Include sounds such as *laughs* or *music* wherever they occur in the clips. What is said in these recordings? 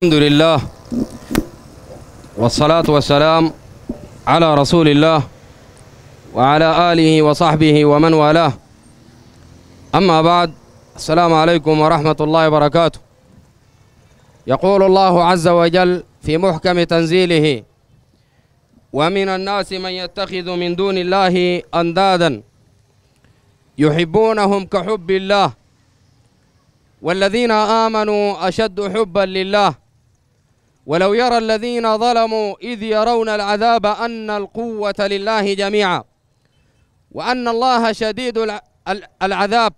الحمد لله والصلاة والسلام على رسول الله وعلى آله وصحبه ومن والاه أما بعد السلام عليكم ورحمة الله وبركاته يقول الله عز وجل في محكم تنزيله ومن الناس من يتخذ من دون الله أندادا يحبونهم كحب الله والذين آمنوا أشد حبا لله ولو يرى الذين ظلموا إذ يرون العذاب أن القوة لله جميعا وأن الله شديد العذاب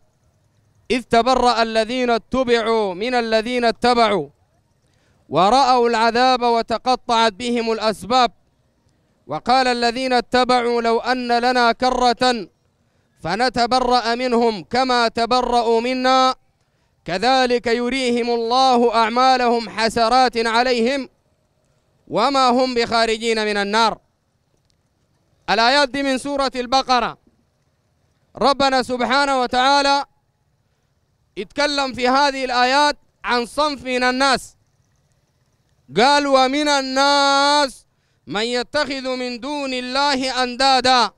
إذ تبرأ الذين اتبعوا من الذين اتبعوا ورأوا العذاب وتقطعت بهم الأسباب وقال الذين اتبعوا لو أن لنا كرة فنتبرأ منهم كما تبرأوا منا كذلك يريهم الله أعمالهم حسرات عليهم وما هم بخارجين من النار الآيات دي من سورة البقرة ربنا سبحانه وتعالى اتكلم في هذه الآيات عن صنف من الناس قال ومن الناس من يتخذ من دون الله أندادا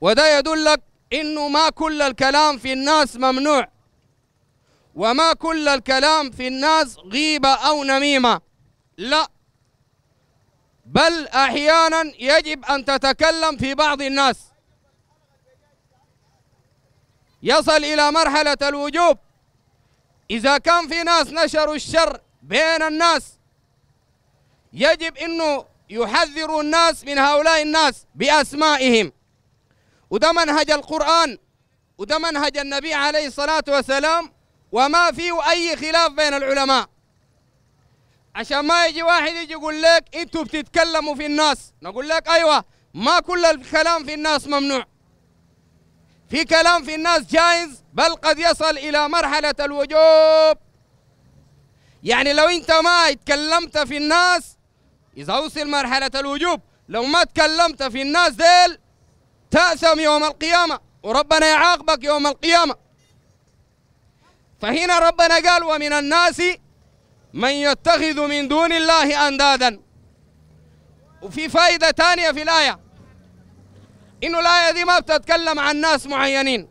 وده يدلك إنه ما كل الكلام في الناس ممنوع وما كل الكلام في الناس غيبة أو نميمة لا بل أحيانا يجب أن تتكلم في بعض الناس يصل إلى مرحلة الوجوب إذا كان في ناس نشروا الشر بين الناس يجب أنه يحذروا الناس من هؤلاء الناس بأسمائهم وده منهج القرآن وده منهج النبي عليه الصلاة والسلام وما فيه أي خلاف بين العلماء عشان ما يجي واحد يجي يقول لك انتوا بتتكلموا في الناس نقول لك ايوه ما كل الكلام في الناس ممنوع في كلام في الناس جائز بل قد يصل الى مرحله الوجوب يعني لو انت ما اتكلمت في الناس اذا وصل مرحله الوجوب لو ما تكلمت في الناس ديل تأثم يوم القيامة وربنا يعاقبك يوم القيامة فهنا ربنا قال ومن الناس من يتخذ من دون الله أندادا وفي فائدة ثانية في الآية إنه الآية دي ما بتتكلم عن ناس معينين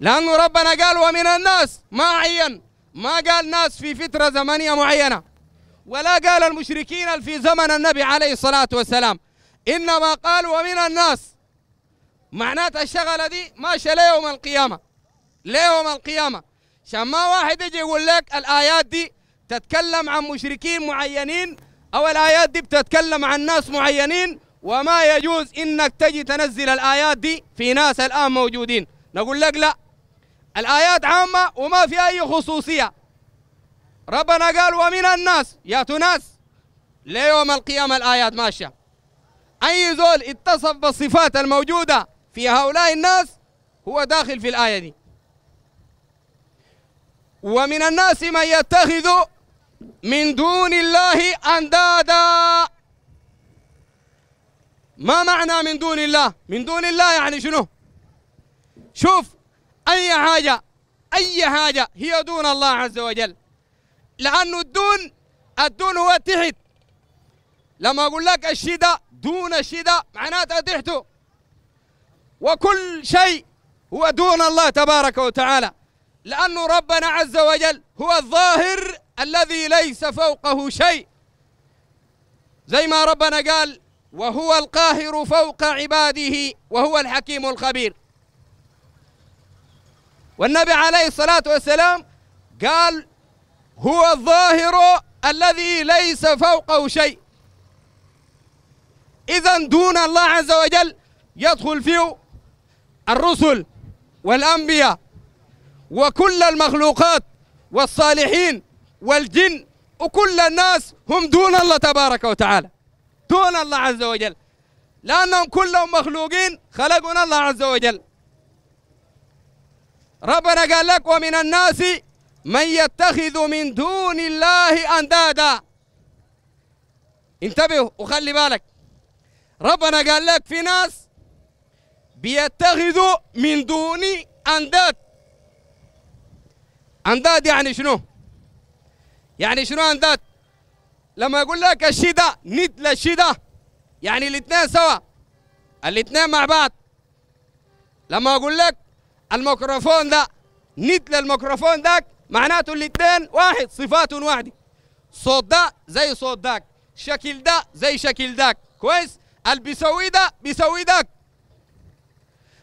لأنه ربنا قال ومن الناس ما عين ما قال ناس في فترة زمنية معينة ولا قال المشركين في زمن النبي عليه الصلاة والسلام إنما قال ومن الناس معناتها الشغلة دي ماشية ليوم القيامة ليوم القيامة عشان ما واحد يجي يقول لك الآيات دي تتكلم عن مشركين معينين أو الآيات دي بتتكلم عن ناس معينين وما يجوز إنك تجي تنزل الآيات دي في ناس الآن موجودين نقول لك لا الآيات عامة وما في أي خصوصية ربنا قال ومن الناس يا تناس ليوم القيامة الآيات ماشية أي زول اتصف بالصفات الموجودة في هؤلاء الناس هو داخل في الآية دي ومن الناس من يتخذ من دون الله أندادا ما معنى من دون الله من دون الله يعني شنو شوف أي حاجة أي حاجة هي دون الله عز وجل لأنه الدون الدون هو تحت لما أقول لك الشدة دون الشدة معناته تحته وكل شيء هو دون الله تبارك وتعالى لأنه ربنا عز وجل هو الظاهر الذي ليس فوقه شيء زي ما ربنا قال وهو القاهر فوق عباده وهو الحكيم الخبير والنبي عليه الصلاة والسلام قال هو الظاهر الذي ليس فوقه شيء إذا دون الله عز وجل يدخل فيه الرسل والأنبياء وكل المخلوقات والصالحين والجن وكل الناس هم دون الله تبارك وتعالى دون الله عز وجل لأنهم كلهم مخلوقين خلقنا الله عز وجل ربنا قال لك ومن الناس من يتخذ من دون الله أندادا انتبهوا وخلي بالك ربنا قال لك في ناس بيتخذوا من دوني انداد انداد يعني شنو؟ يعني شنو انداد؟ لما يقول لك الشي ده ند للشي ده يعني الاثنين سوا الاثنين مع بعض لما اقول لك الميكروفون ده ند للميكروفون ذاك معناته الاثنين واحد صفات واحده صوت ده زي صوت ده شكل ده زي شكل ده كويس اللي بيسوي ده بيسوي ده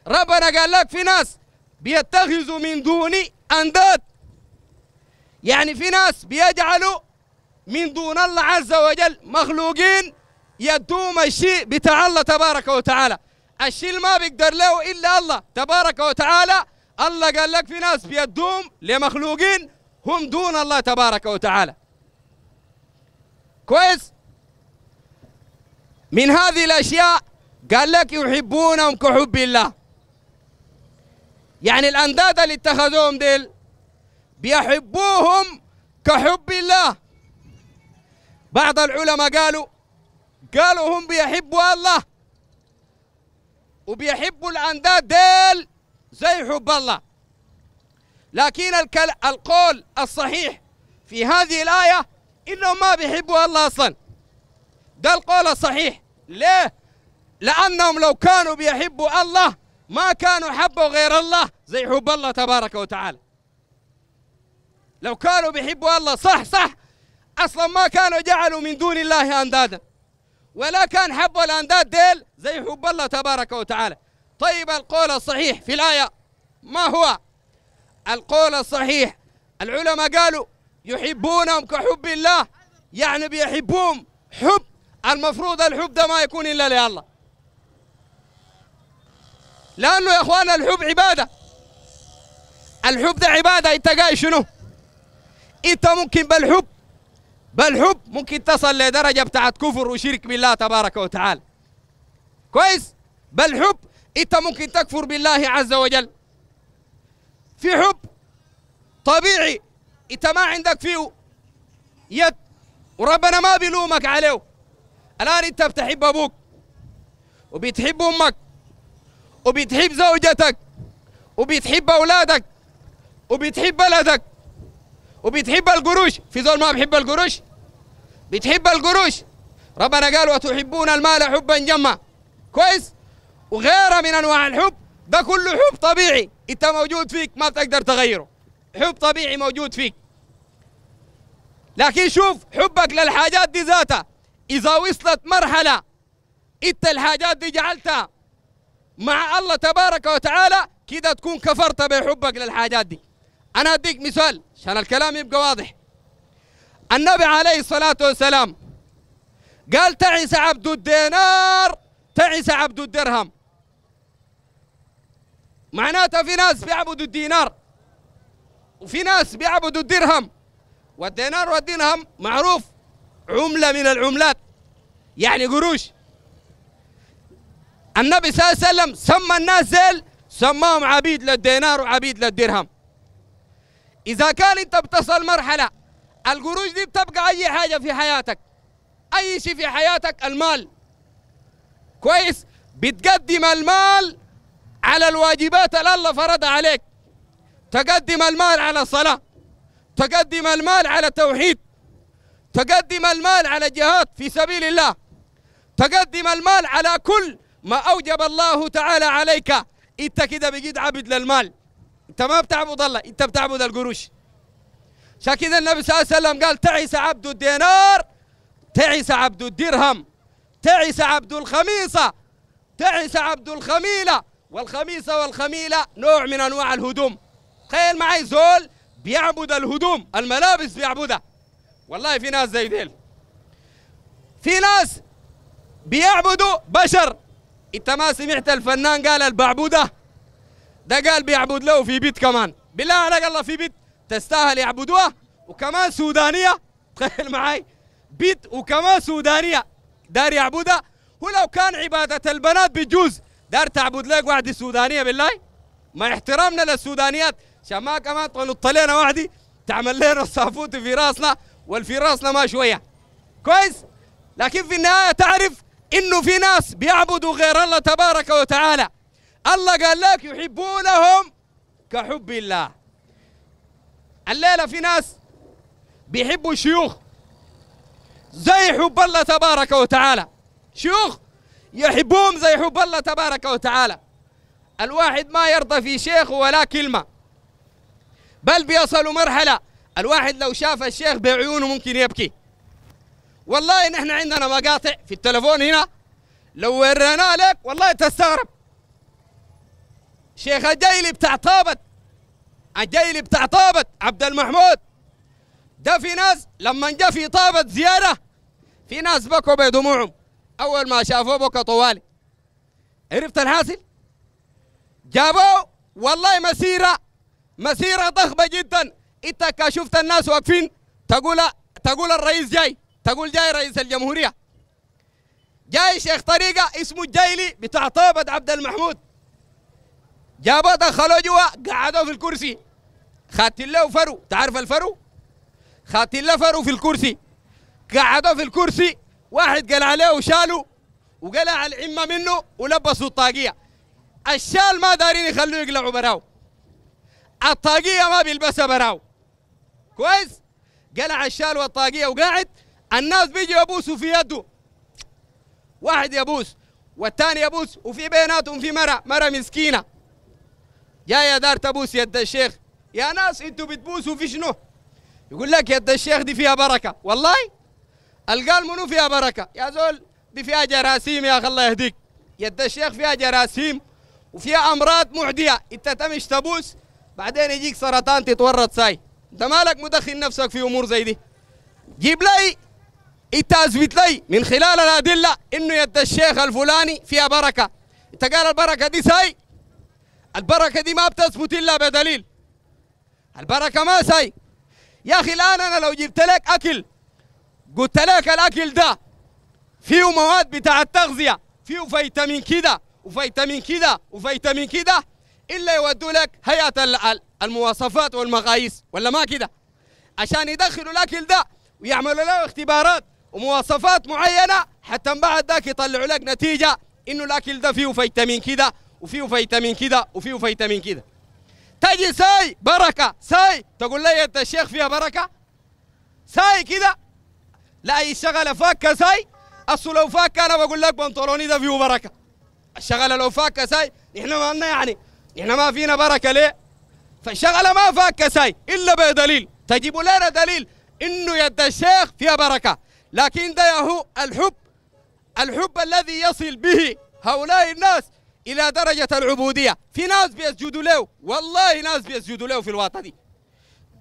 ربنا قال لك في ناس بيتخذوا من دوني انداد يعني في ناس بيجعلوا من دون الله عز وجل مخلوقين يدوم الشيء بتاع الله تبارك وتعالى الشيء ما بيقدر له الا الله تبارك وتعالى الله قال لك في ناس بيدوم لمخلوقين هم دون الله تبارك وتعالى كويس من هذه الأشياء قال لك يحبونهم كحب الله يعني الأنداد اللي اتخذوهم ديل بيحبوهم كحب الله بعض العلماء قالوا قالوا هم بيحبوا الله وبيحبوا الأنداد ديل زي حب الله لكن القول الصحيح في هذه الآية إنهم ما بيحبوا الله أصلا ده القول الصحيح ليه؟ لأنهم لو كانوا بيحبوا الله ما كانوا حبوا غير الله زي حب الله تبارك وتعالى لو كانوا بيحبوا الله صح صح أصلا ما كانوا جعلوا من دون الله أندادا ولا كان حبوا الأنداد ديل زي حب الله تبارك وتعالى طيب القول الصحيح في الآية ما هو القول الصحيح العلماء قالوا يحبونهم كحب الله يعني بيحبوهم حب المفروض الحب ده ما يكون إلا لله لأنه يا اخوان الحب عبادة الحب ده عبادة أنت جاي شنو أنت ممكن بالحب بالحب ممكن تصل لدرجة بتاعت كفر وشرك بالله تبارك وتعالى كويس بالحب أنت ممكن تكفر بالله عز وجل في حب طبيعي أنت ما عندك فيه يد وربنا ما بيلومك عليه الآن أنت بتحب أبوك وبتحب أمك وبتحب زوجتك وبتحب أولادك وبتحب بلدك وبتحب القروش في زول ما بحب القروش بتحب القروش ربنا قال وتحبون المال حبا جما كويس وغيره من انواع الحب ده كله حب طبيعي انت موجود فيك ما بتقدر تغيره حب طبيعي موجود فيك لكن شوف حبك للحاجات دي ذاتها إذا وصلت مرحلة أنت الحاجات دي جعلتها مع الله تبارك وتعالى كده تكون كفرت بحبك للحاجات دي أنا أديك مثال عشان الكلام يبقى واضح النبي عليه الصلاة والسلام قال تعس عبد الدينار تعس عبد الدرهم معناتها في ناس بيعبدوا الدينار وفي ناس بيعبدوا الدرهم والدينار والدرهم معروف عملة من العملات يعني قروش النبي صلى الله عليه وسلم سمى الناس زيل سماهم عبيد للدينار وعبيد للدرهم إذا كان أنت بتصل مرحلة القروش دي بتبقى أي حاجة في حياتك أي شيء في حياتك المال كويس بتقدم المال على الواجبات اللي الله فرضها عليك تقدم المال على الصلاة تقدم المال على التوحيد تقدم المال على جهات في سبيل الله تقدم المال على كل ما أوجب الله تعالى عليك أنت كده بجد عبد للمال أنت ما بتعبد الله أنت بتعبد القروش عشان كده النبي صلى الله عليه وسلم قال تعس عبد الدينار تعس عبد الدرهم تعس عبد الخميصة تعس عبد الخميلة والخميصة والخميلة نوع من أنواع الهدوم تخيل معي زول بيعبد الهدوم الملابس بيعبدها والله في ناس زي ديل في ناس بيعبدوا بشر انت ما سمعت الفنان قال البعبوده ده قال بيعبد له في بيت كمان بالله عليك الله في بيت تستاهل يعبدوها وكمان سودانيه *laughs* تخيل معاي بيت وكمان سودانيه دار يعبدها ولو كان عباده البنات بجوز دار تعبد لك واحده سودانيه بالله ما احترامنا للسودانيات عشان ما كمان تنط لنا واحده تعمل لنا الصافوت في راسنا والفي راسنا ما شويه كويس لكن في النهايه تعرف انه في ناس بيعبدوا غير الله تبارك وتعالى الله قال لك يحبونهم كحب الله الليله في ناس بيحبوا الشيوخ زي حب الله تبارك وتعالى شيوخ يحبهم زي حب الله تبارك وتعالى الواحد ما يرضى في شيخه ولا كلمه بل بيصلوا مرحله الواحد لو شاف الشيخ بعيونه ممكن يبكي والله نحن عندنا مقاطع في التلفون هنا لو ورينا لك والله تستغرب شيخ الجيلي بتاع طابت الجيلي بتاع طابت عبد المحمود ده في ناس لما جاء في طابت زيارة في ناس بكوا بدموعهم أول ما شافوه بكى طوالي عرفت الحاصل؟ جابوه والله مسيرة مسيرة ضخمة جدا انت شفت الناس واقفين تقول تقول الرئيس جاي تقول جاي رئيس الجمهوريه جاي شيخ طريقه اسمه الجايلي بتاع طابت عبد المحمود جابوه دخلوه جوا قعدوه في الكرسي خاتين له فرو تعرف الفرو خاتين له فرو في الكرسي قعدوه في الكرسي واحد قال عليه وشاله وقلع العمة منه ولبسوا الطاقية الشال ما دارين يخلوه يقلعوا براو الطاقية ما بيلبسها براو كويس قلع الشال والطاقيه وقاعد الناس بيجوا يبوسوا في يده واحد يبوس والثاني يبوس وفي بيناتهم في مرة مرة مسكينة جاية دار تبوس يد الشيخ يا ناس انتوا بتبوسوا في شنو يقول لك يد الشيخ دي فيها بركة والله القال منو فيها بركة يا زول دي فيها جراثيم يا أخي الله يهديك يد الشيخ فيها جراثيم وفيها أمراض معدية انت تمش تبوس بعدين يجيك سرطان تتورط ساي انت مالك مدخل نفسك في امور زي دي جيب لي انت اثبت لي من خلال الادله انه يد الشيخ الفلاني فيها بركه انت قال البركه دي ساي البركه دي ما بتثبت الا بدليل البركه ما ساي يا اخي الان انا لو جبت لك اكل قلت لك الاكل ده فيه مواد بتاع التغذيه فيه فيتامين كده وفيتامين كده وفيتامين كده الا يودوا لك هيئه المواصفات والمقاييس ولا ما كده عشان يدخلوا الاكل ده ويعملوا له اختبارات ومواصفات معينه حتى بعد ذاك يطلعوا لك نتيجه انه الاكل ده فيه فيتامين كده وفيه فيتامين كده وفيه فيتامين كده تجي ساي بركه ساي تقول لي انت الشيخ فيها بركه ساي كده لا شغله فاكه ساي اصل لو فاكه انا بقول لك بنطلوني ده فيه بركه الشغله لو فاكه ساي نحن ما يعني نحن ما فينا بركه ليه فالشغله ما فيها كساي الا بدليل تجيب لنا دليل انه يد الشيخ فيها بركه لكن ده هو الحب الحب الذي يصل به هؤلاء الناس الى درجه العبوديه في ناس بيسجدوا له والله ناس بيسجدوا له في الوطن دي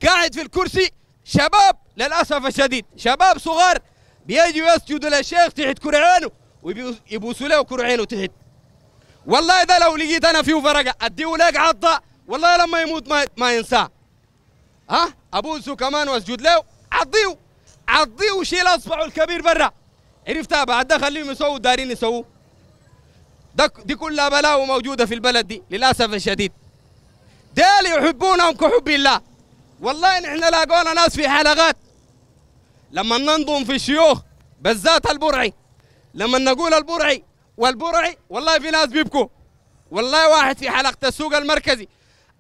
قاعد في الكرسي شباب للاسف الشديد شباب صغار بيجوا يسجدوا للشيخ تحت كرعينه ويبوسوا له كرعينه تحت والله ده لو لقيت انا فيه فرقه اديه لك عضه والله لما يموت ما ما ينساه ها ابوسه كمان واسجد له عضيو عضيو وشيل اصبعه الكبير برا عرفتها بعد ده خليهم يسووا دارين يسووا ده دي كلها بلاوي موجوده في البلد دي للاسف الشديد ديل يحبونهم كحب الله والله نحن لاقونا ناس في حلقات لما ننظم في الشيوخ بالذات البرعي لما نقول البرعي والبرعي والله في ناس بيبكوا والله واحد في حلقة السوق المركزي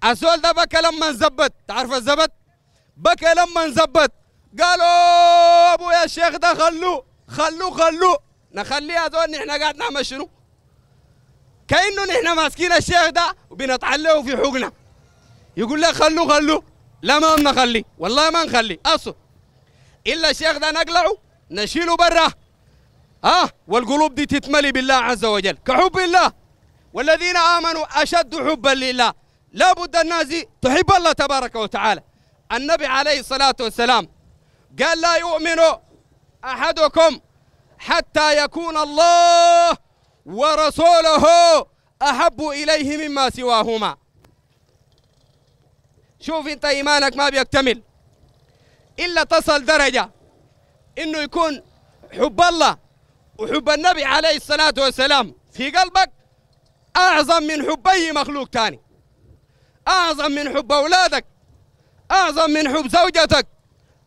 الزول ده بكى لما انزبط تعرف الزبط بكى لما انزبط قالوا ابويا الشيخ ده خلوه خلوه خلوه نخليه هذول نحن قاعد نعمل شنو؟ كانه نحن ماسكين الشيخ ده وبنطعليه في حقنا يقول لك خلوه خلوه لا ما بنخليه والله ما نخلي اصل الا الشيخ ده نقلعه نشيله برا اه والقلوب دي تتملي بالله عز وجل كحب الله والذين امنوا اشد حبا لله لا بد الناس تحب الله تبارك وتعالى النبي عليه الصلاة والسلام قال لا يؤمن أحدكم حتى يكون الله ورسوله أحب إليه مما سواهما شوف انت ايمانك ما بيكتمل الا تصل درجه انه يكون حب الله وحب النبي عليه الصلاه والسلام في قلبك اعظم من حب اي مخلوق تاني أعظم من حب أولادك أعظم من حب زوجتك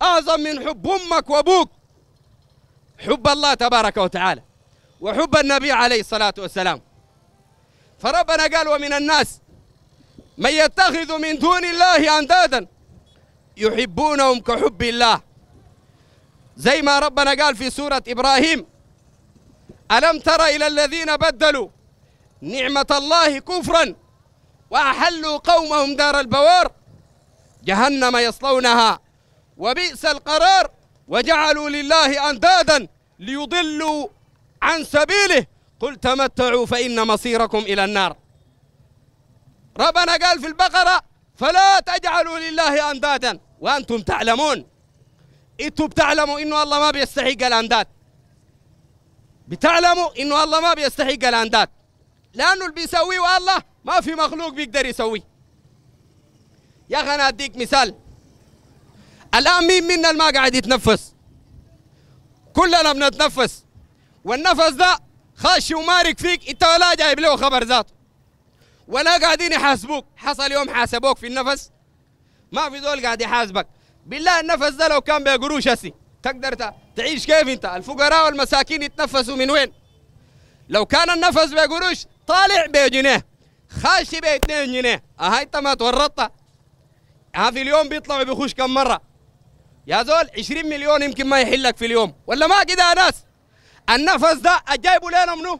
أعظم من حب أمك وأبوك حب الله تبارك وتعالى وحب النبي عليه الصلاة والسلام فربنا قال ومن الناس من يتخذ من دون الله أندادا يحبونهم كحب الله زي ما ربنا قال في سورة إبراهيم ألم تر إلى الذين بدلوا نعمة الله كفرا وأحلوا قومهم دار البوار جهنم يصلونها وبئس القرار وجعلوا لله أندادا ليضلوا عن سبيله قل تمتعوا فإن مصيركم إلى النار ربنا قال في البقرة فلا تجعلوا لله أندادا وأنتم تعلمون أنتم بتعلموا إنه الله ما بيستحق الأنداد بتعلموا إنه الله ما بيستحق الأنداد لانه اللي بيسويه والله ما في مخلوق بيقدر يسويه يا اخي انا اديك مثال الان مين منا ما قاعد يتنفس كلنا بنتنفس والنفس ده خاش ومارك فيك انت ولا جايب له خبر ذاته ولا قاعدين يحاسبوك حصل يوم حاسبوك في النفس ما في دول قاعد يحاسبك بالله النفس ده لو كان بقروش هسي تقدر تعيش كيف انت الفقراء والمساكين يتنفسوا من وين لو كان النفس بقروش طالع بجنيه خاشي ب 2 جنيه اها انت ما تورطت ها في اليوم بيطلع وبيخش كم مره يا زول 20 مليون يمكن ما يحلك في اليوم ولا ما كده يا ناس النفس ده اجايبه لنا منو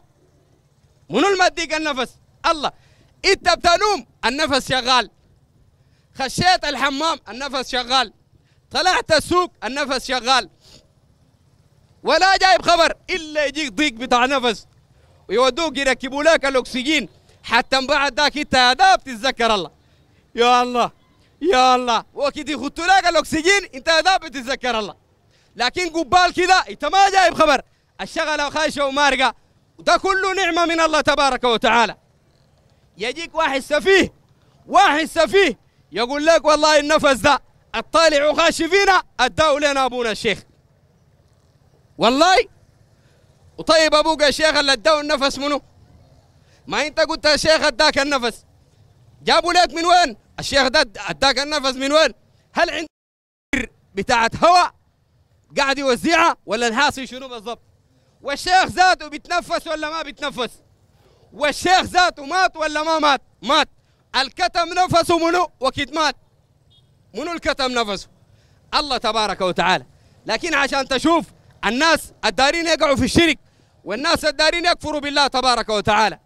منو المديك النفس الله انت بتنوم النفس شغال خشيت الحمام النفس شغال طلعت السوق النفس شغال ولا جايب خبر الا يجيك ضيق بتاع نفس ويودوك يركبوا لك الاكسجين حتى من بعد ذاك انت هذا بتتذكر الله يا الله يا الله وكيد يخطوا لك الاكسجين انت هذا بتتذكر الله لكن قبال كذا انت ما جايب خبر الشغله خايشه ومارقه وده كله نعمه من الله تبارك وتعالى يجيك واحد سفيه واحد سفيه يقول لك والله النفس ده الطالع وخاش فينا اداه لنا ابونا الشيخ والله وطيب ابوك يا شيخ اللي اداه النفس منو؟ ما انت قلت يا شيخ اداك النفس جابوا لك من وين؟ الشيخ ده اداك النفس من وين؟ هل عندك بتاعت هواء قاعد يوزعها ولا الحاصل شنو بالضبط؟ والشيخ ذاته بيتنفس ولا ما بيتنفس؟ والشيخ ذاته مات ولا ما مات؟ مات الكتم نفسه منو؟ وكيد مات منو الكتم نفسه؟ الله تبارك وتعالى لكن عشان تشوف الناس الدارين يقعوا في الشرك والناس الدارين يكفروا بالله تبارك وتعالى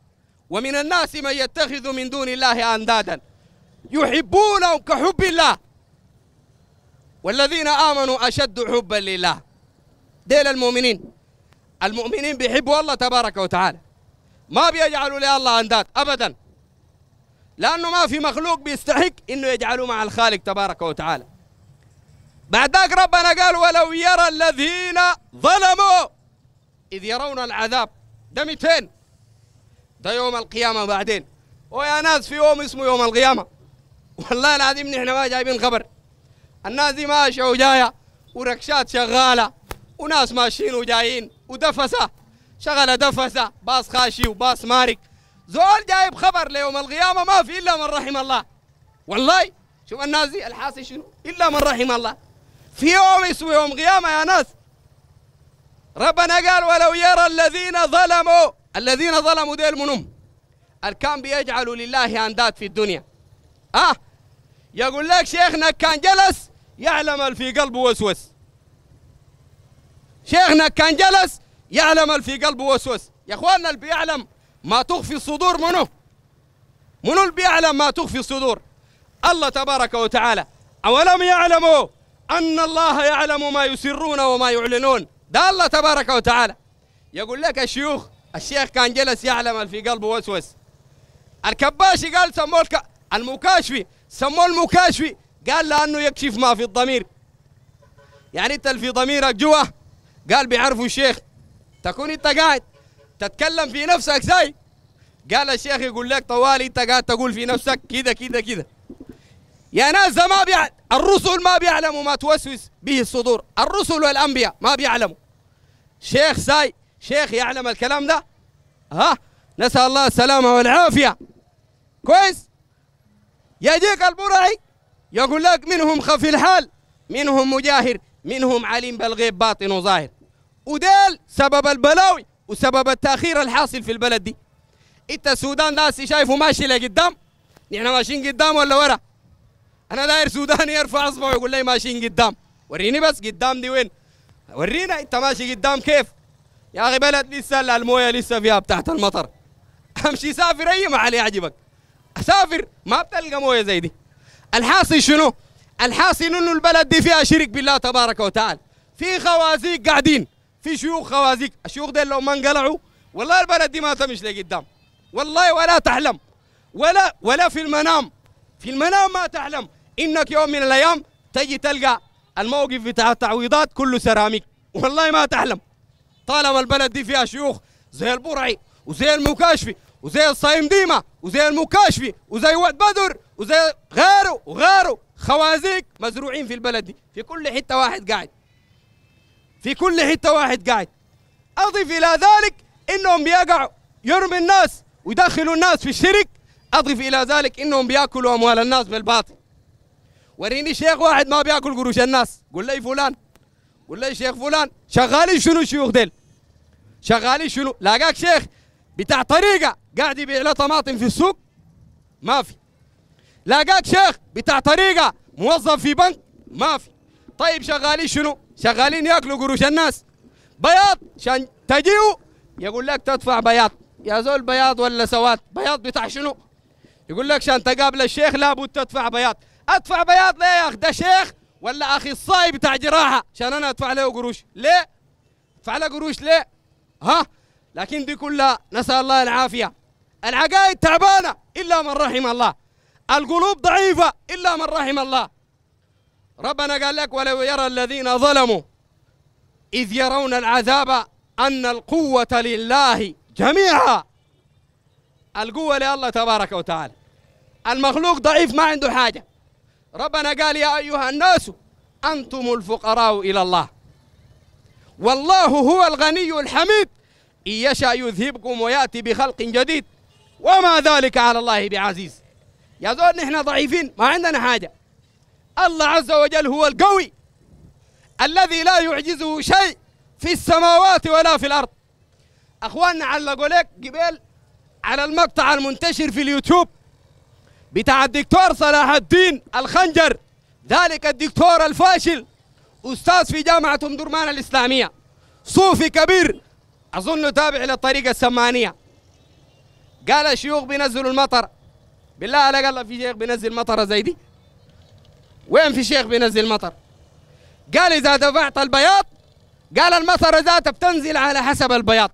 ومن الناس من يتخذ من دون الله أندادا يحبونهم كحب الله والذين آمنوا أشد حبا لله ديل المؤمنين المؤمنين بيحبوا الله تبارك وتعالى ما بيجعلوا لله أنداد أبدا لأنه ما في مخلوق بيستحق إنه يجعله مع الخالق تبارك وتعالى بعد ذاك ربنا قال ولو يرى الذين ظلموا إذ يرون العذاب ده 200 ده يوم القيامة بعدين ويا ناس في يوم اسمه يوم القيامة والله العظيم نحن ما جايبين خبر الناس دي ماشية وجاية وركشات شغالة وناس ماشيين وجايين ودفسة شغلة دفسة باص خاشي وباص مارك زول جايب خبر ليوم القيامة ما في إلا من رحم الله والله شوف الناس دي الحاصل شنو إلا من رحم الله في يوم اسمه يوم قيامة يا ناس ربنا قال ولو يرى الذين ظلموا الذين ظلموا ديل منهم الكان بيجعلوا لله أنداد في الدنيا أه يقول لك شيخنا كان جلس يعلم في قلبه وسوس شيخنا كان جلس يعلم في قلبه وسوس يا اخواننا اللي بيعلم ما تخفي الصدور منه منو اللي بيعلم ما تخفي الصدور الله تبارك وتعالى أولم يعلموا أن الله يعلم ما يسرون وما يعلنون ده الله تبارك وتعالى يقول لك الشيوخ الشيخ كان جلس يعلم في قلبه وسوس الكباشي قال سموه الك... المكاشفي سموه المكاشفي قال لأنه يكشف ما في الضمير يعني أنت في ضميرك جوا قال بيعرفوا الشيخ تكون أنت قاعد تتكلم في نفسك زي قال الشيخ يقول لك طوالي أنت قاعد تقول في نفسك كذا كذا كذا يا ناس ما بيع الرسل ما بيعلموا ما توسوس به الصدور الرسل والأنبياء ما بيعلموا شيخ ساي شيخ يعلم الكلام ده ها نسأل الله السلامة والعافية كويس يجيك البرعي يقول لك منهم خفي الحال منهم مجاهر منهم عليم بالغيب باطن وظاهر وديل سبب البلاوي وسبب التأخير الحاصل في البلد دي انت السودان ده شايفه ماشي لقدام نحن ماشيين قدام ولا ورا انا داير سوداني يرفع اصبعه ويقول لي ماشيين قدام وريني بس قدام دي وين ورينا انت ماشي قدام كيف يا اخي بلد لسه المويه لسه فيها بتاعت المطر امشي سافر اي محل يعجبك سافر ما بتلقى مويه زي دي الحاصل شنو الحاصل انه البلد دي فيها شرك بالله تبارك وتعالى في خوازيق قاعدين في شيوخ خوازيق الشيوخ دي لو ما انقلعوا والله البلد دي ما تمشي لقدام والله ولا تحلم ولا ولا في المنام في المنام ما تحلم انك يوم من الايام تجي تلقى الموقف بتاع التعويضات كله سيراميك والله ما تحلم طالما البلد دي فيها شيوخ زي البرعي وزي المكاشفي وزي الصايم ديما وزي المكاشفي وزي واد بدر وزي غيره وغيره خوازيق مزروعين في البلد دي في كل حته واحد قاعد في كل حته واحد قاعد اضف الى ذلك انهم بيقعوا يرمي الناس ويدخلوا الناس في الشرك اضف الى ذلك انهم بياكلوا اموال الناس بالباطل وريني شيخ واحد ما بياكل قروش الناس قول لي فلان قول لي شيخ فلان شغالين شنو الشيوخ ديل شغالين شنو لاقاك شيخ بتاع طريقه قاعد يبيع له طماطم في السوق ما في لاقاك شيخ بتاع طريقه موظف في بنك ما في طيب شغالين شنو شغالين ياكلوا قروش الناس بياض عشان تجيو يقول لك تدفع بياض يا زول بياض ولا سواد بياض بتاع شنو يقول لك عشان تقابل الشيخ لابد تدفع بياض ادفع بياض ليه يا اخ ده شيخ ولا اخصائي بتاع جراحه عشان انا ادفع له قروش ليه ادفع له قروش ليه ها لكن دي كلها نسال الله العافيه العقائد تعبانه الا من رحم الله القلوب ضعيفه الا من رحم الله ربنا قال لك ولو يرى الذين ظلموا اذ يرون العذاب ان القوه لله جميعا القوه لله تبارك وتعالى المخلوق ضعيف ما عنده حاجه ربنا قال يا أيها الناس أنتم الفقراء إلى الله والله هو الغني الحميد إن يشاء يذهبكم ويأتي بخلق جديد وما ذلك على الله بعزيز يا زول نحن ضعيفين ما عندنا حاجة الله عز وجل هو القوي الذي لا يعجزه شيء في السماوات ولا في الأرض أخواننا علقوا لك قبل على المقطع المنتشر في اليوتيوب بتاع الدكتور صلاح الدين الخنجر ذلك الدكتور الفاشل أستاذ في جامعة أم درمان الإسلامية صوفي كبير أظن تابع للطريقة السمانية قال الشيوخ بينزلوا المطر بالله عليك الله في شيخ بينزل مطره زي دي وين في شيخ بينزل مطر قال اذا دفعت البياض قال المطره ذاته بتنزل على حسب البياض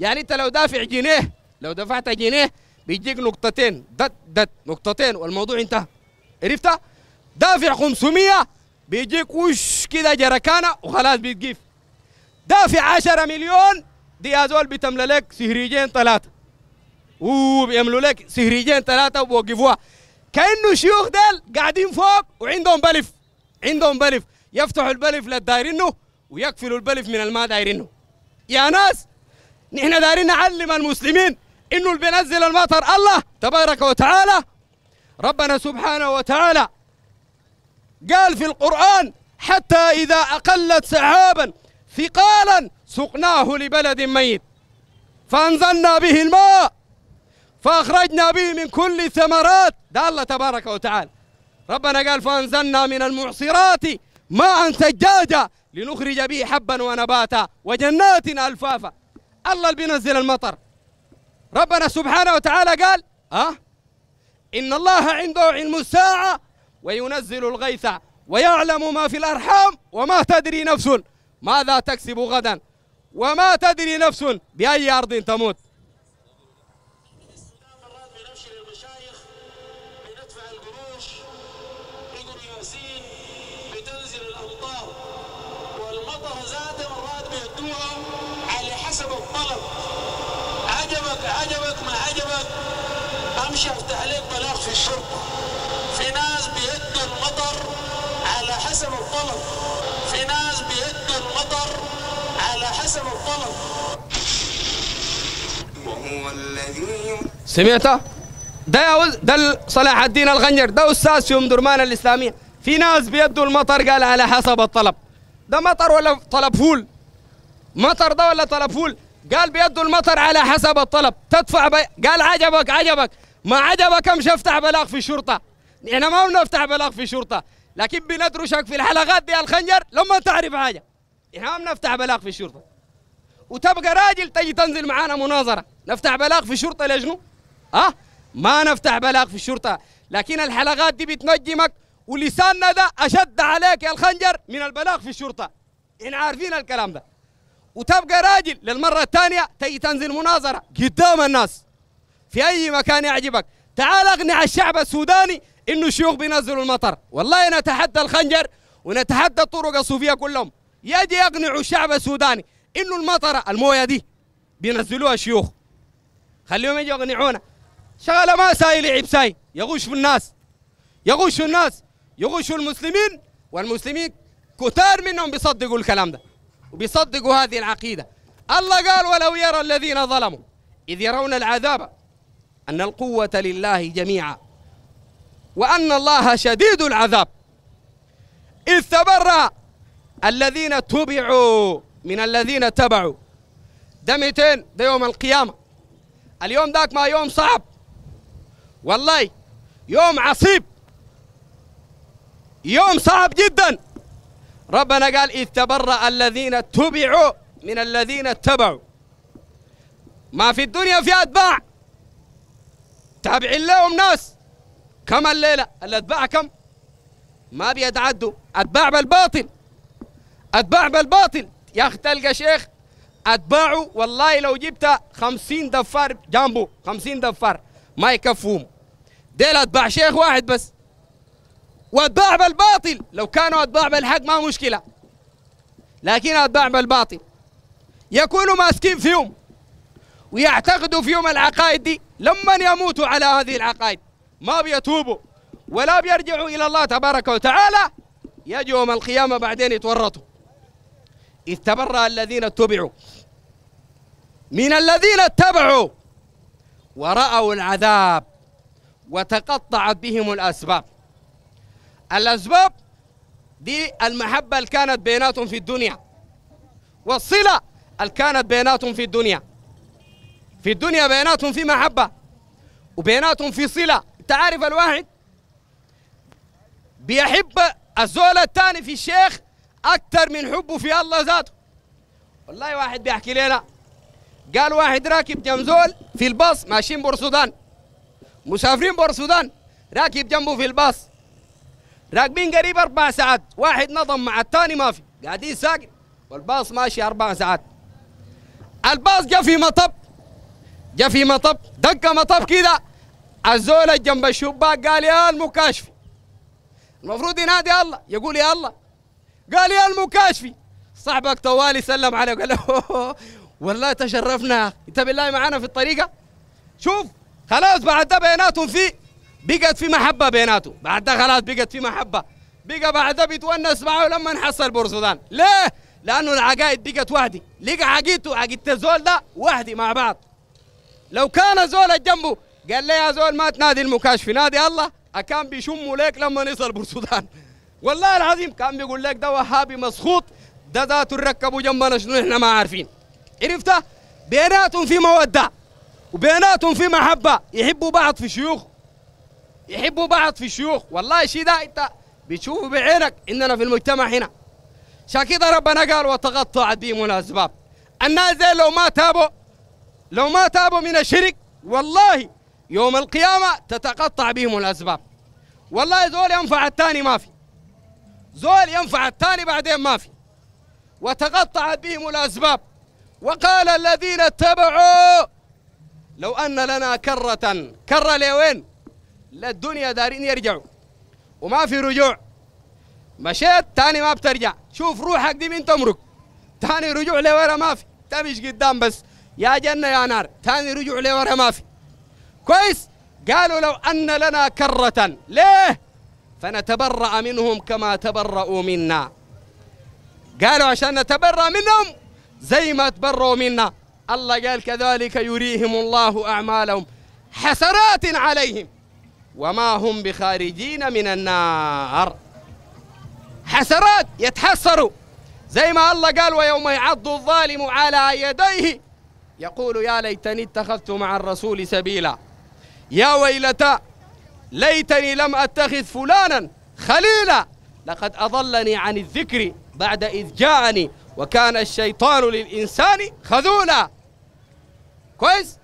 يعني انت لو دافع جنيه لو دفعت جنيه بيديك نقطتين دت دت نقطتين والموضوع انتهى عرفتها دافع 500 بيجيك وش كده جركانه وخلاص بتقيف دافع 10 مليون دي ازول بتملى لك سهريجين ثلاثه وبيملوا لك سهريجين ثلاثه وبوقفوها كانه شيوخ ديل قاعدين فوق وعندهم بلف عندهم بلف يفتحوا البلف للدايرينه ويقفلوا البلف من الما دايرينه يا ناس نحن دايرين نعلم المسلمين انه اللي بينزل المطر الله تبارك وتعالى ربنا سبحانه وتعالى قال في القرآن حتى إذا أقلت سحابا ثقالا سقناه لبلد ميت فأنزلنا به الماء فأخرجنا به من كل الثمرات ده الله تبارك وتعالى ربنا قال فأنزلنا من المعصرات ماء سجاجا لنخرج به حبا ونباتا وجنات ألفافا الله اللي بينزل المطر ربنا سبحانه وتعالى قال أه؟ إن الله عنده علم الساعة وينزل الغيث ويعلم ما في الأرحام وما تدري نفس ماذا تكسب غدا وما تدري نفس بأي أرض تموت حسب الطلب وهو الذي ده ده صلاح الدين الغنجر ده استاذ في ام درمان الاسلاميه في ناس بيدوا المطر قال على حسب الطلب ده مطر ولا طلب فول مطر ده ولا طلب فول قال بيدوا المطر على حسب الطلب تدفع بي... قال عجبك عجبك ما عجبك امشي افتح بلاغ في الشرطه احنا ما بنفتح بلاغ في الشرطه لكن بندرشك في الحلقات دي الخنجر لما تعرف حاجه احنا ما بنفتح بلاغ في الشرطه وتبقى راجل تجي تنزل معانا مناظره نفتح بلاغ في الشرطه لجنو ها ما نفتح بلاغ في الشرطه لكن الحلقات دي بتنجمك ولساننا ده اشد عليك يا الخنجر من البلاغ في الشرطه احنا عارفين الكلام ده وتبقى راجل للمره الثانيه تجي تنزل مناظره قدام الناس في اي مكان يعجبك تعال اقنع الشعب السوداني انه الشيوخ بينزلوا المطر والله نتحدى الخنجر ونتحدى الطرق الصوفيه كلهم يجي يقنعوا الشعب السوداني انه المطره المويه دي بينزلوها شيوخ خليهم يجوا يقنعونا شغله ما ساي لعب ساي يغوش في الناس يغوش في الناس يغوش في المسلمين والمسلمين كتار منهم بيصدقوا الكلام ده وبيصدقوا هذه العقيده الله قال ولو يرى الذين ظلموا اذ يرون العذاب ان القوه لله جميعا وان الله شديد العذاب اذ تبرأ الذين تبعوا من الذين اتبعوا دميتين ده يوم القيامة اليوم ذاك ما يوم صعب والله يوم عصيب يوم صعب جدا ربنا قال إذ تبرأ الذين اتبعوا من الذين اتبعوا ما في الدنيا في أتباع تابعين لهم ناس كم الليلة الأتباع كم ما بيتعدوا أتباع بالباطل أتباع بالباطل يا اخ تلقى شيخ اتباعه والله لو جبت 50 دفار جنبه 50 دفار ما يكفوهم ديل اتباع شيخ واحد بس واتباع بالباطل لو كانوا اتباع بالحق ما مشكله لكن اتباع بالباطل يكونوا ماسكين فيهم ويعتقدوا فيهم العقائد دي لما يموتوا على هذه العقائد ما بيتوبوا ولا بيرجعوا الى الله تبارك وتعالى يجوا يوم القيامه بعدين يتورطوا إذ تبرأ الذين اتبعوا من الذين اتبعوا ورأوا العذاب وتقطعت بهم الأسباب الأسباب دي المحبة اللي كانت بيناتهم في الدنيا والصلة اللي كانت بيناتهم في الدنيا في الدنيا بيناتهم في محبة وبيناتهم في صلة تعرف الواحد بيحب الزول الثاني في الشيخ أكثر من حبه في الله ذاته والله واحد بيحكي لنا قال واحد راكب جنزول في الباص ماشيين بورسودان مسافرين بورسودان راكب جنبه في الباص راكبين قريب أربع ساعات واحد نظم مع الثاني ما في قاعدين ساكن والباص ماشي أربع ساعات الباص جا في مطب جا في مطب دق مطب كذا الزول جنب الشباك قال يا المكاشف المفروض ينادي الله يقول يا الله قال يا المكاشفي صاحبك طوالي سلم عليه قال له والله تشرفنا انت بالله معانا في الطريقه شوف خلاص بعد ده بيناتهم في بقت في محبه بيناتهم بعد ده خلاص بقت في محبه بقى بعد ده بيتونس معاه لما نحصل بورسودان ليه؟ لانه العقائد بقت وحدي لقى عقيدته عقيده الزول ده وحدي مع بعض لو كان زول جنبه قال لي يا زول ما تنادي المكاشفي نادي الله اكان بيشموا ليك لما نصل بورسودان والله العظيم كان بيقول لك ده وهابي مسخوط ده ذاته ركبوا جنبنا شنو احنا ما عارفين عرفته بيناتهم في موده وبيناتهم في محبه يحبوا بعض في شيوخ يحبوا بعض في شيوخ والله شيء ده انت بتشوفه بعينك اننا في المجتمع هنا عشان كده ربنا قال وتقطعت بهم الاسباب الناس دي لو ما تابوا لو ما تابوا من الشرك والله يوم القيامه تتقطع بهم الاسباب والله ذول ينفع الثاني ما في زول ينفع الثاني بعدين ما في وتقطعت بهم الأسباب وقال الذين اتبعوا لو أن لنا كرة كرة لوين للدنيا دارين يرجعوا وما في رجوع مشيت ثاني ما بترجع شوف روحك دي من تمرك ثاني رجوع لورا ما في تمشي قدام بس يا جنة يا نار ثاني رجوع لورا ما في كويس قالوا لو أن لنا كرة ليه فنتبرأ منهم كما تبرأوا منا قالوا عشان نتبرأ منهم زي ما تبرأوا منا الله قال كذلك يريهم الله أعمالهم حسرات عليهم وما هم بخارجين من النار حسرات يتحسروا زي ما الله قال ويوم يعض الظالم على يديه يقول يا ليتني اتخذت مع الرسول سبيلا يا ويلتا ليتني لم أتخذ فلانا خليلا لقد أضلني عن الذكر بعد إذ جاءني وكان الشيطان للإنسان خذولا كويس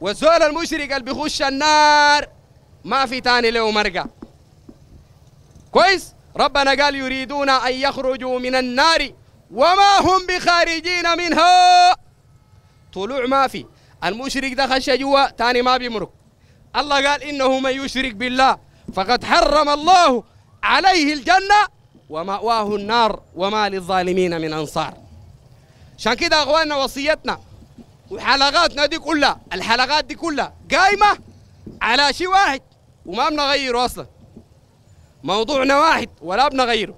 والزول المشرك اللي بيخش النار ما في تاني له مرقة كويس ربنا قال يريدون أن يخرجوا من النار وما هم بخارجين منها طلوع ما في المشرك ده خش جوا تاني ما بيمرق الله قال إنه من يشرك بالله فقد حرم الله عليه الجنة ومأواه النار وما للظالمين من أنصار عشان كده أخواننا وصيتنا وحلقاتنا دي كلها الحلقات دي كلها قايمة على شيء واحد وما بنغيره أصلا موضوعنا واحد ولا بنغيره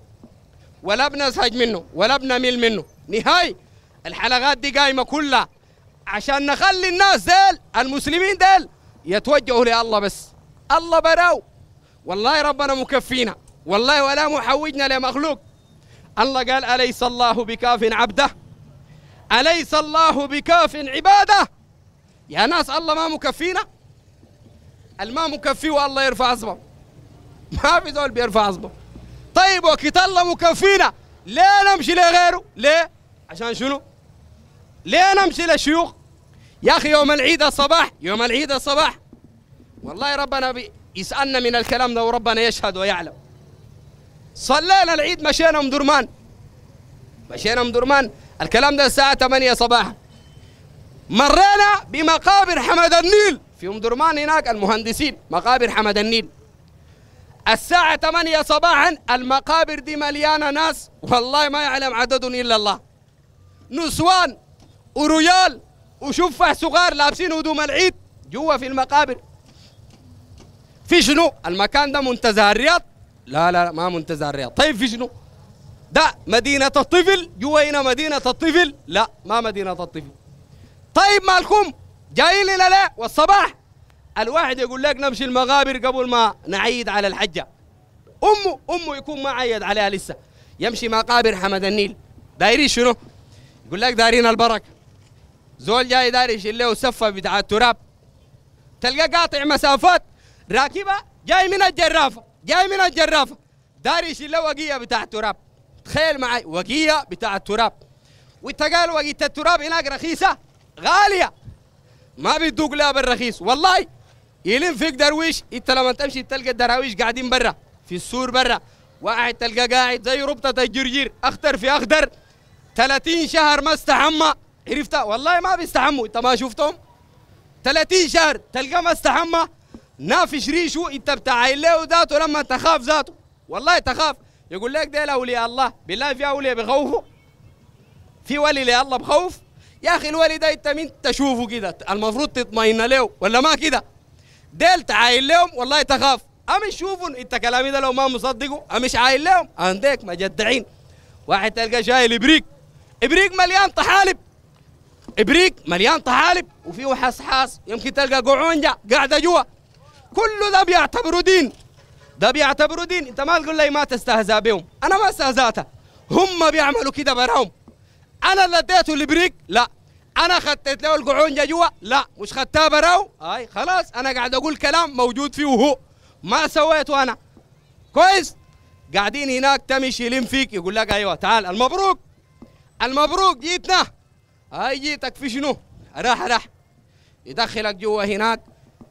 ولا بنزهج منه ولا بنمل منه نهائي الحلقات دي قايمة كلها عشان نخلي الناس ديل المسلمين ديل يتوجهوا لله بس الله براو والله ربنا مكفينا والله ولا محوجنا لمخلوق الله قال أليس الله بكاف عبده أليس الله بكاف عباده يا ناس الله ما مكفينا الما مكفي والله يرفع عصبه ما في ذول بيرفع عصبه طيب وقت الله مكفينا ليه نمشي لغيره ليه عشان شنو ليه نمشي للشيوخ يا أخي يوم العيد الصباح يوم العيد الصباح والله ربنا يسألنا من الكلام ده وربنا يشهد ويعلم صلينا العيد مشينا أم درمان مشينا أم درمان الكلام ده الساعة 8 صباحا مرينا بمقابر حمد النيل في أم درمان هناك المهندسين مقابر حمد النيل الساعة 8 صباحا المقابر دي مليانة ناس والله ما يعلم عددهم إلا الله نسوان وريال وشوف صغار لابسين هدوم العيد جوا في المقابر في شنو؟ المكان ده منتزه الرياض؟ لا لا ما منتزه الرياض، طيب في شنو؟ ده مدينة الطفل جوا هنا مدينة الطفل؟ لا ما مدينة الطفل. طيب مالكم؟ جايين لنا لا والصباح الواحد يقول لك نمشي المغابر قبل ما نعيد على الحجة. أمه أمه يكون ما عيد عليها لسه. يمشي مقابر حمد النيل. دايرين شنو؟ يقول لك دايرين البركة. زول جاي داري يشيل له سفه بتاع التراب تلقى قاطع مسافات راكبه جاي من الجرافه جاي من الجرافه داري يشيل له وقيه بتاع التراب تخيل معي وقيه بتاع التراب وانت قال وقيه التراب هناك رخيصه غاليه ما بيدوق لها بالرخيص والله يلين فيك درويش انت لما تمشي تلقى الدراويش قاعدين برا في السور برا واحد تلقى قاعد زي ربطه الجرجير اخضر في اخضر 30 شهر ما استحمى عرفتها والله ما بيستحموا انت ما شفتهم 30 شهر تلقى ما استحمى نافش ريشه انت بتعاين له ذاته لما تخاف ذاته والله تخاف يقول لك ده اولياء الله بالله في اولياء بخوفه في ولي لله بخوف يا اخي الولي ده انت مين تشوفه كده المفروض تطمئن له ولا ما كده ديل تعاين لهم والله تخاف امش شوفوا انت كلامي ده لو ما مصدقه امش عاين لهم عندك مجدعين واحد تلقى شايل ابريق ابريق مليان طحالب ابريق مليان طحالب وفيه حصحاص يمكن تلقى قعونجه قاعده جوا كل ده بيعتبروا دين ده بيعتبروا دين انت ما تقول لي ما تستهزأ بهم انا ما استهزاته هم بيعملوا كده براهم انا اللي اديته البريك لا انا خطيت له القعونجه جوا لا مش خدتها براو اي خلاص انا قاعد اقول كلام موجود فيه وهو ما سويته انا كويس قاعدين هناك تمشي يلم فيك يقول لك ايوه تعال المبروك المبروك جيتنا هاي جيتك في شنو؟ راح راح يدخلك جوا هناك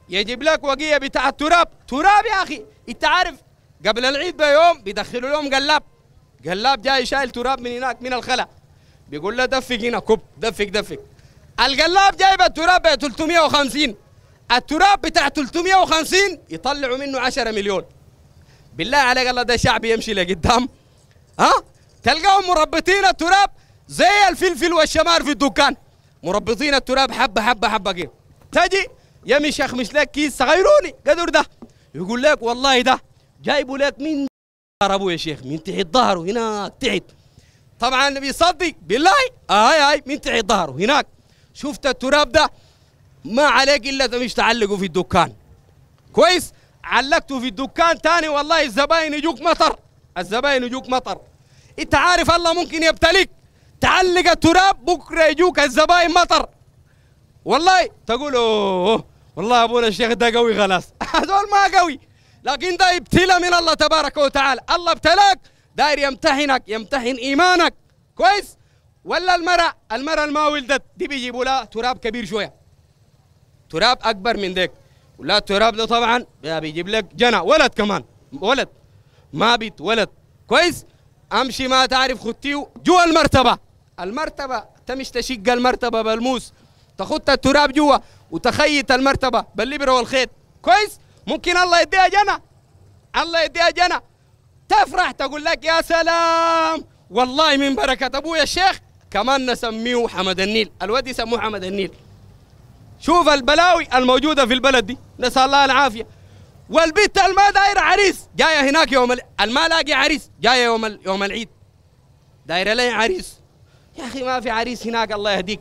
يجيب لك وقية بتاع التراب تراب يا أخي أنت عارف قبل العيد بيوم بيدخلوا لهم قلاب قلاب جاي شايل تراب من هناك من الخلا بيقول له دفق هنا كب دفق دفق القلاب جايب التراب ب 350 التراب بتاع 350 يطلعوا منه 10 مليون بالله عليك الله ده شعب يمشي لقدام ها تلقاهم مربطين التراب زي الفلفل والشمار في الدكان مربطين التراب حبه حبه حبه كده تجي يمي مش لك كيس صغيروني قدر ده يقول لك والله ده جايبه لك من ابو يا شيخ من تحت ظهره هناك تحت طبعا بيصدق بالله هاي هاي من تحت ظهره هناك شفت التراب ده ما عليك الا مش تعلقه في الدكان كويس علقته في الدكان تاني والله الزباين يجوك مطر الزباين يجوك مطر انت عارف الله ممكن يبتليك تعلق التراب بكره يجوك الزباين مطر والله تقول اوه والله ابونا الشيخ ده قوي خلاص *laughs* هذول ما قوي لكن ده ابتلى من الله تبارك وتعالى الله ابتلاك داير يمتحنك يمتحن ايمانك كويس ولا المرأة المرأة اللي ما ولدت دي بيجيبوا لها تراب كبير شوية تراب أكبر من ذيك ولا التراب ده طبعا بيجيب لك جنى ولد كمان ولد ما بيت ولد كويس أمشي ما تعرف ختيو جوا المرتبة المرتبه تمش تشق المرتبه بالموس تخط التراب جوا وتخيط المرتبه بالليبره والخيط كويس ممكن الله يديها جنه الله يديها جنه تفرح تقول لك يا سلام والله من بركه ابويا الشيخ كمان نسميه حمد النيل الودي يسموه حمد النيل شوف البلاوي الموجوده في البلد دي نسال الله العافيه والبيت الما دايره عريس جايه هناك يوم الما لاقي عريس جايه يوم يوم العيد دايره لي عريس يا أخي ما في عريس هناك الله يهديك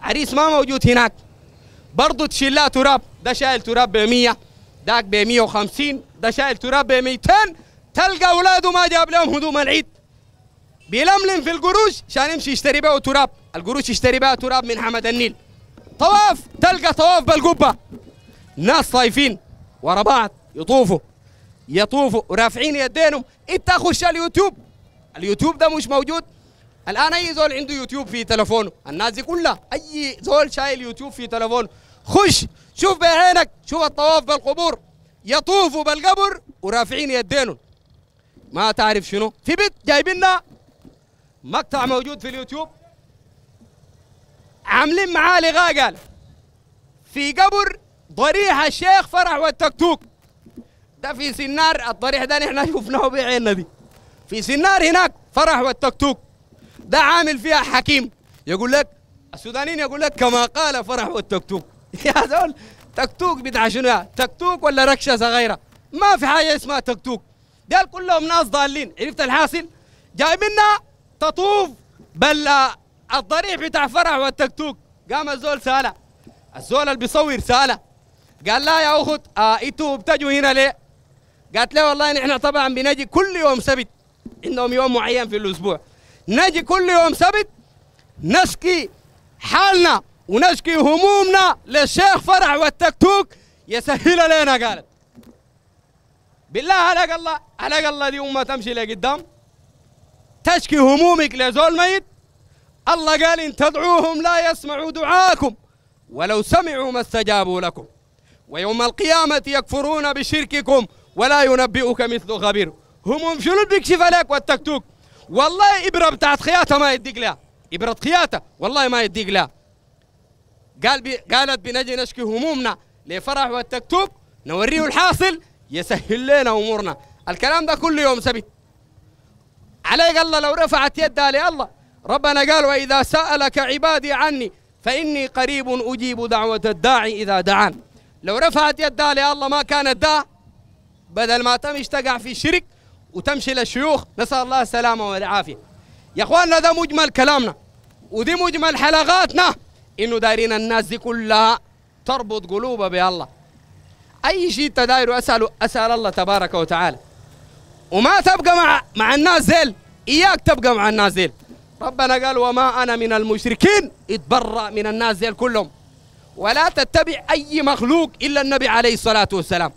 عريس ما موجود هناك برضه تشيل لها تراب ده شايل تراب ب 100 ذاك ب 150 ده شايل تراب ب 200 تلقى اولاده ما جاب لهم هدوم العيد بيلملم في القروش عشان يمشي يشتري بها تراب القروش يشتري بها تراب من حمد النيل طواف تلقى طواف بالقبه ناس طايفين ورا بعض يطوفوا يطوفوا رافعين يدينهم انت خش اليوتيوب اليوتيوب ده مش موجود الان اي زول عنده يوتيوب في تلفونه الناس دي كلها اي زول شايل يوتيوب في تلفونه خش شوف بعينك شوف الطواف بالقبور يطوفوا بالقبر ورافعين يدينهم ما تعرف شنو في بيت جايبيننا مقطع موجود في اليوتيوب عاملين معاه لغاء قال في قبر ضريح الشيخ فرح والتكتوك ده في سنار الضريح ده نحن شفناه بعيننا دي في سنار هناك فرح والتكتوك ده عامل فيها حكيم يقول لك السودانيين يقول لك كما قال فرح والتكتوك *laughs* يا زول تكتوك بتاع شنو تكتوك ولا ركشه صغيره ما في حاجه اسمها تكتوك ديل كلهم ناس ضالين عرفت الحاصل منا تطوف بل آه، الضريح بتاع فرح والتكتوك قام الزول ساله الزول اللي بيصور ساله قال لا يا اخت آه انتوا بتجوا هنا ليه؟ قالت له والله نحن طبعا بنجي كل يوم سبت عندهم يوم معين في الاسبوع نجي كل يوم سبت نشكي حالنا ونشكي همومنا للشيخ فرح والتكتوك يسهل علينا قالت بالله عليك الله عليك الله دي امه تمشي لقدام تشكي همومك لزول ميت الله قال ان تدعوهم لا يسمعوا دعاكم ولو سمعوا ما استجابوا لكم ويوم القيامة يكفرون بشرككم ولا ينبئك مثل خبير هموم شنو بيكشف عليك والتكتوك والله ابره بتاعت خياطه ما يديك لها ابره خياطه والله ما يديك لها قال بي قالت بنجي نشكي همومنا لفرح والتكتوب نوريه الحاصل يسهل لنا امورنا الكلام ده كل يوم سبت عليك الله لو رفعت يدها لله ربنا قال واذا سالك عبادي عني فاني قريب اجيب دعوه الداعي اذا دعان لو رفعت يدها لله ما كانت ده بدل ما تم تقع في شرك وتمشي للشيوخ نسأل الله السلامة والعافية يا أخواننا ده مجمل كلامنا ودي مجمل حلقاتنا إنه دايرين الناس دي كلها تربط قلوبها بالله أي شيء أنت دايره أسأله أسأل الله تبارك وتعالى وما تبقى مع مع الناس ديل إياك تبقى مع الناس ديل ربنا قال وما أنا من المشركين اتبرأ من الناس ديل كلهم ولا تتبع أي مخلوق إلا النبي عليه الصلاة والسلام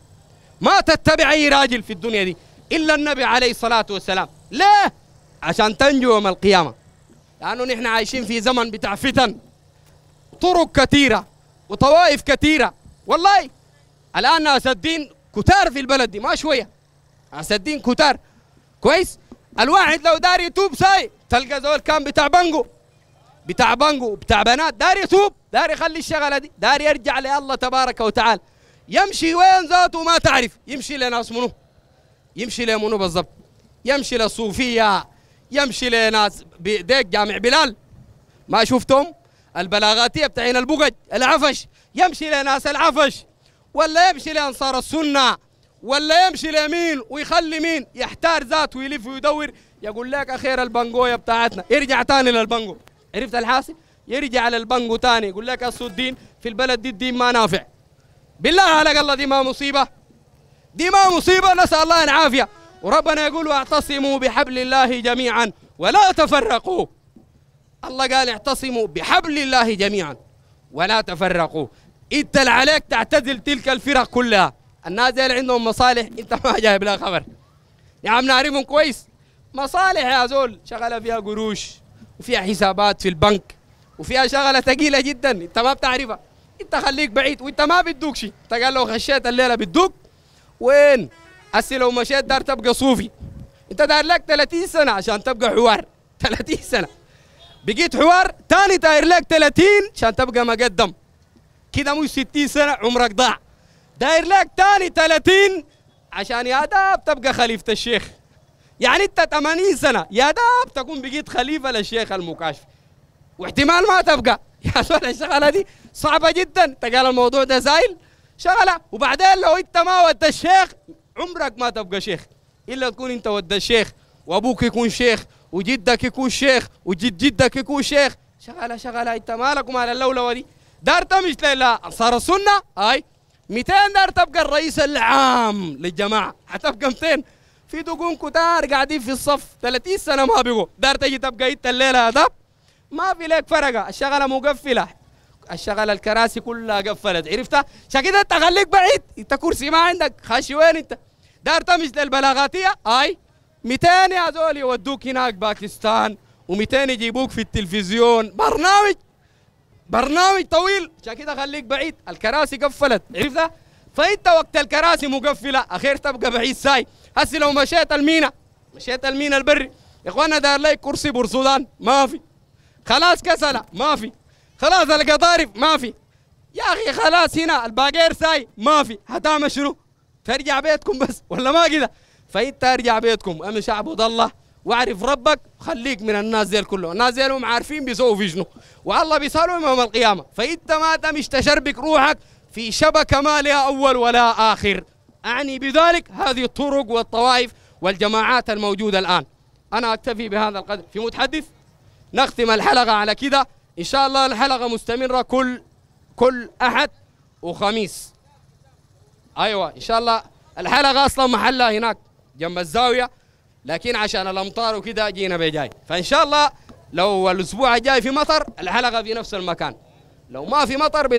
ما تتبع أي راجل في الدنيا دي إلا النبي عليه الصلاة والسلام ليه؟ عشان تنجو يوم القيامة لأنه نحن عايشين في زمن بتاع فتن طرق كثيرة وطوائف كثيرة والله الآن ناس الدين كتار في البلد دي ما شوية ناس الدين كتار كويس الواحد لو دار يتوب ساي تلقى زول كان بتاع بنجو بتاع بنجو بتاع بنات دار يتوب دار يخلي الشغله دي دار يرجع لله تبارك وتعالى يمشي وين ذاته ما تعرف يمشي لناس منه يمشي لمنو بالظبط يمشي للصوفيه يمشي لناس بديك جامع بلال ما شفتهم البلاغاتيه بتاعين البقج العفش يمشي لناس العفش ولا يمشي لانصار السنه ولا يمشي لمين ويخلي مين يحتار ذاته ويلف ويدور يقول لك اخير البنجويه بتاعتنا ارجع تاني للبنجو عرفت الحاسب يرجع للبنجو تاني يقول لك الدين في البلد دي الدين ما نافع بالله على الله دي ما مصيبه دي ما مصيبة نسأل الله العافية وربنا يقول واعتصموا بحبل الله جميعا ولا تفرقوا الله قال اعتصموا بحبل الله جميعا ولا تفرقوا انت اللي عليك تعتزل تلك الفرق كلها الناس اللي عندهم مصالح انت ما جايب لها خبر يا عم نعرفهم كويس مصالح يا زول شغله فيها قروش وفيها حسابات في البنك وفيها شغله ثقيله جدا انت ما بتعرفها انت خليك بعيد وانت ما بتدوك شيء انت قال لو خشيت الليله بتدوك وين أسي لو مشيت دار تبقى صوفي انت داير لك 30 سنه عشان تبقى حوار 30 *laughs* سنه بقيت حوار تاني داير لك 30 عشان تبقى مقدم كده مش 60 سنه عمرك ضاع داير لك تاني 30 عشان يا داب تبقى خليفه الشيخ يعني انت 80 سنه يا داب تكون بقيت خليفه للشيخ المكاشف واحتمال ما تبقى *laughs* يا سؤال الشغله دي صعبه جدا انت قال الموضوع ده زايل شغله وبعدين لو انت ما ود الشيخ عمرك ما تبقى شيخ الا تكون انت ود الشيخ وابوك يكون شيخ وجدك يكون شيخ وجد جدك يكون شيخ شغله شغله انت مالك ومال اللولوه دي دار تمشي صار السنه هاي 200 دار تبقى الرئيس العام للجماعه حتبقى 200 في دقون كتار قاعدين في الصف 30 سنه ما بقوا دار تجي تبقى انت الليله هذا ما في لك فرقه الشغله مقفله الشغل الكراسي كلها قفلت عرفتها كده انت خليك بعيد انت كرسي ما عندك خاشي وين انت دار تمشي للبلاغاتيه اي 200 يا زول يودوك هناك باكستان و200 يجيبوك في التلفزيون برنامج برنامج طويل عشان كده خليك بعيد الكراسي قفلت عرفتها فانت وقت الكراسي مقفله اخير تبقى بعيد ساي هسي لو مشيت المينا مشيت المينا البري يا اخوانا دار لي كرسي بورسودان ما في خلاص كسله ما في خلاص القطارب ما في يا أخي خلاص هنا الباقير ساي ما في هتعمل شنو ترجع بيتكم بس ولا ما كذا فانت ارجع بيتكم امشي اعبد الله واعرف ربك خليك من الناس ديل كله الناس ديل عارفين بيسووا في شنو والله بيسالهم يوم القيامه فانت ما تمش تشربك روحك في شبكه ما لها اول ولا اخر اعني بذلك هذه الطرق والطوائف والجماعات الموجوده الان انا اكتفي بهذا القدر في متحدث نختم الحلقه على كذا ان شاء الله الحلقه مستمره كل كل احد وخميس ايوه ان شاء الله الحلقه اصلا محلها هناك جنب الزاويه لكن عشان الامطار وكذا جينا بجاي فان شاء الله لو الاسبوع الجاي في مطر الحلقه في نفس المكان لو ما في مطر